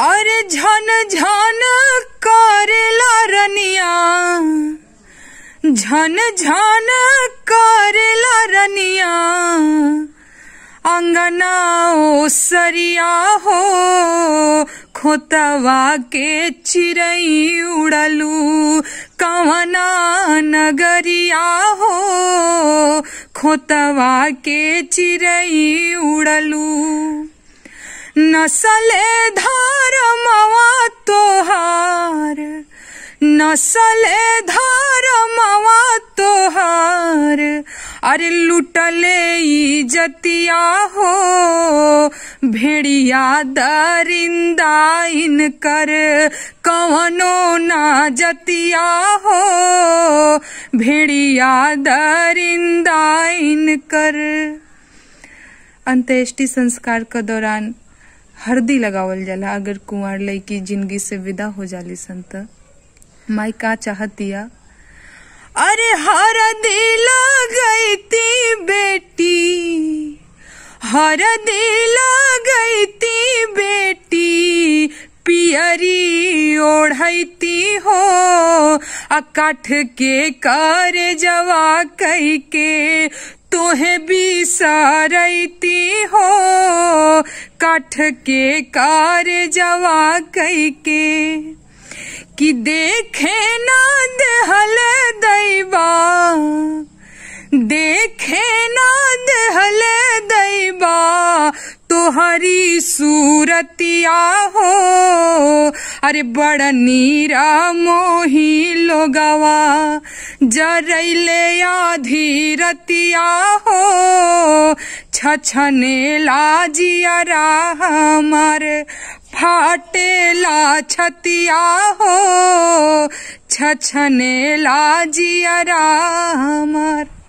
और झन झन कर लरनिया झन झन कर लरनिया अंगना ओसरिया हो खोतवा के चिड़ई उड़लू कवना नगरिया हो खोतवा के चिड़ई उड़लू नसले धार मवा तोहार नसले धार मवा तोहार अरे लुटले जतिया हो भेड़िया दरिंदा इनकर कवनो ना जतिया हो भेड़िया दरिंदा इनकर अंत्येष्टि संस्कार के दौरान हरदी लगावल जाला अगर कुंवर लड़की जिंदगी से विदा हो जाली संत माई का चाहतिया अरे हरदी थी बेटी हरदी थी बेटी पियरी ओढ़ती हो अकाठ के कर जवा कह के भी सारती हो काठ के कार जवा कई के कि देखे नाद हल दैबा देखे नाद हल दैबा तुहरी तो सूरतिया हो अरे बड़ नीरा मोही लोगवा जरैले आधी रतिया हो छछनेला जियरा हमार फाटेला छतिया हो छछनेला जियरा हमार